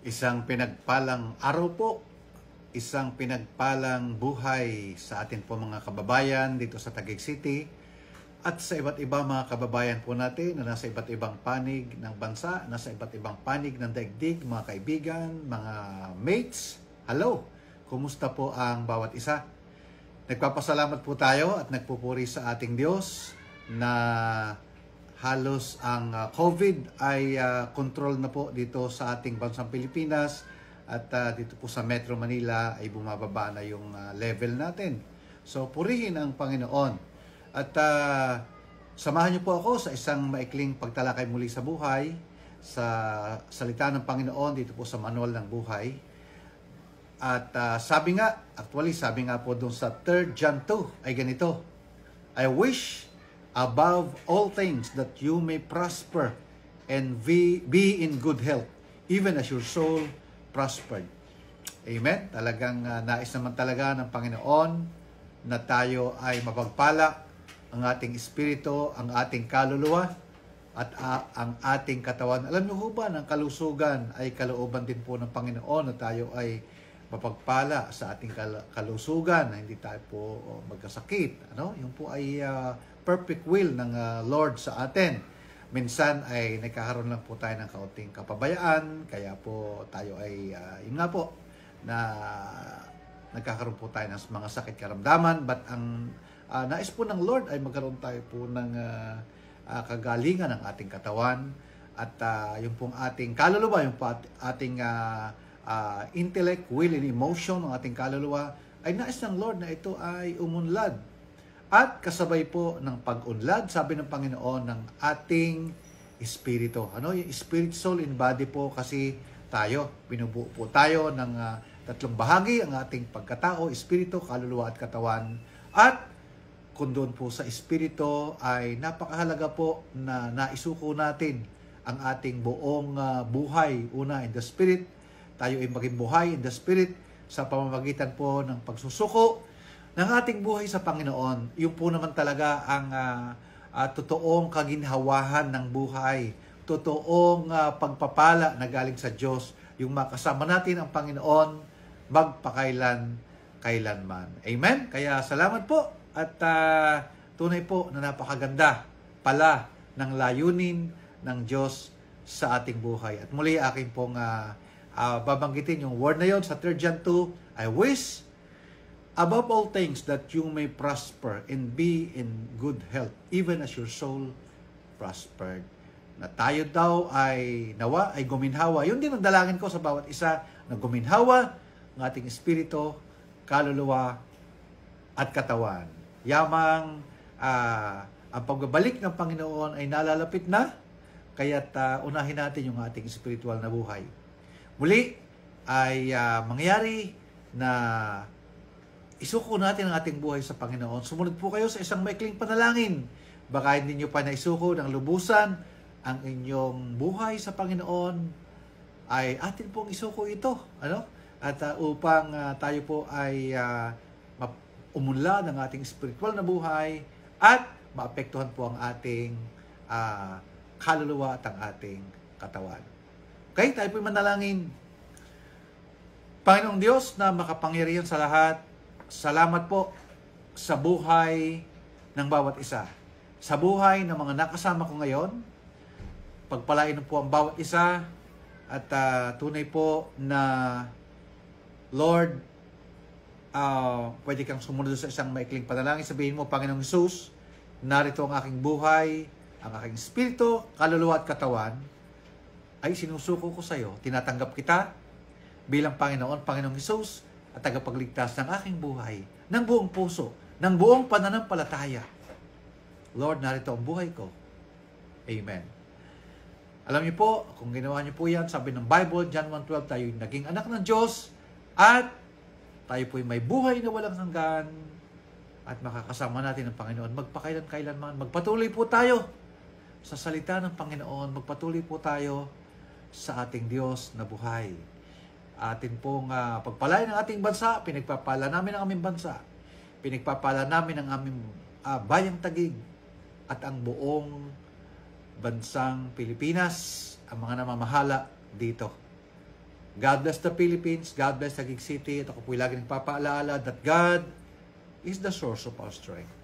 Isang pinagpalang araw po, isang pinagpalang buhay sa atin po mga kababayan dito sa Taguig City at sa iba't iba mga kababayan po natin na nasa iba't ibang panig ng bansa, nasa iba't ibang panig ng daigdig, mga kaibigan, mga mates. Hello! Kumusta po ang bawat isa? Nagpapasalamat po tayo at nagpupuri sa ating Diyos na halos ang ah, COVID ay ah, control na po dito sa ating bansang Pilipinas at ah, dito po sa Metro Manila ay bumababa na yung level natin. So purihin ang Panginoon. At uh, samahan niyo po ako sa isang maikling pagtalakay muli sa buhay sa salita ng Panginoon dito po sa Manual ng Buhay. At uh, sabi nga, actually sabi nga po doon sa 3 John 2 ay ganito. I wish above all things that you may prosper and be, be in good health, even as your soul prospered. Amen. Talagang uh, nais naman talaga ng Panginoon na tayo ay mapagpala ang ating espiritu, ang ating kaluluwa, at uh, ang ating katawan. Alam niyo ho ba, ng kalusugan ay kalooban din po ng Panginoon na tayo ay mapagpala sa ating kal- kalusugan, na hindi tayo po oh, magkasakit. Ano? Yung po ay uh, perfect will ng uh, Lord sa atin. Minsan ay nagkakaroon lang po tayo ng kaunting kapabayaan, kaya po tayo ay, uh, yun nga po, na nagkakaroon po tayo ng mga sakit karamdaman, but ang uh, nais po ng Lord ay magkaroon tayo po ng uh, uh, kagalingan ng ating katawan, at uh, yung pong ating kaluluwa, yung po ating uh, uh, intellect, will, and emotion ng ating kaluluwa, ay nais ng Lord na ito ay umunlad at kasabay po ng pag-unlad, sabi ng Panginoon, ng ating espiritu. Ano? Yung spirit, soul, and body po kasi tayo, binubuo po tayo ng uh, tatlong bahagi, ang ating pagkatao, espiritu, kaluluwa at katawan. At kung doon po sa espiritu ay napakahalaga po na naisuko natin ang ating buong uh, buhay. Una, in the spirit, tayo ay maging buhay in the spirit sa pamamagitan po ng pagsusuko ng ating buhay sa Panginoon. Yun po naman talaga ang uh, uh, totoong kaginhawahan ng buhay, totoong uh, pagpapala na galing sa Diyos, yung makasama natin ang Panginoon magpakailan kailanman. Amen? Kaya salamat po at uh, tunay po na napakaganda pala ng layunin ng Diyos sa ating buhay. At muli akin pong uh, uh, babanggitin yung word na yon sa 3 John 2, I wish Above all things, that you may prosper and be in good health, even as your soul prospered. Na tayo daw ay nawa, ay guminhawa. Yun din ang dalangin ko sa bawat isa na guminhawa ng ating espiritu, kaluluwa, at katawan. Yamang uh, ang pagbabalik ng Panginoon ay nalalapit na, kaya uh, ah, unahin natin yung ating spiritual na buhay. Muli ay uh, mangyari na isuko natin ang ating buhay sa Panginoon. Sumunod po kayo sa isang maikling panalangin. Baka hindi nyo pa naisuko ng lubusan ang inyong buhay sa Panginoon ay atin pong isuko ito. Ano? At uh, upang uh, tayo po ay uh, umunla ng ating spiritual na buhay at maapektuhan po ang ating uh, kaluluwa at ang ating katawan. Okay, tayo po'y manalangin. Panginoong Diyos na makapangyarihan sa lahat, Salamat po sa buhay ng bawat isa. Sa buhay ng mga nakasama ko ngayon, pagpalain po ang bawat isa at uh, tunay po na Lord, uh, pwede kang sumunod sa isang maikling panalangin. Sabihin mo, Panginoong Jesus, narito ang aking buhay, ang aking spirito, kaluluwa at katawan, ay sinusuko ko sa iyo. Tinatanggap kita bilang Panginoon, Panginoong Jesus, at tagapagligtas ng aking buhay, ng buong puso, ng buong pananampalataya. Lord, narito ang buhay ko. Amen. Alam niyo po, kung ginawa niyo po yan, sabi ng Bible, John 1.12, tayo naging anak ng Diyos at tayo po may buhay na walang hanggan at makakasama natin ang Panginoon. Magpakailan-kailanman, magpatuloy po tayo sa salita ng Panginoon, magpatuloy po tayo sa ating Diyos na buhay atin pong uh, pagpalain ang ating bansa, pinagpapala namin ang aming bansa, pinagpapala namin ang aming uh, bayang tagig at ang buong bansang Pilipinas, ang mga namamahala dito. God bless the Philippines, God bless Taguig City, at ako po'y lagi nagpapaalaala that God is the source of our strength.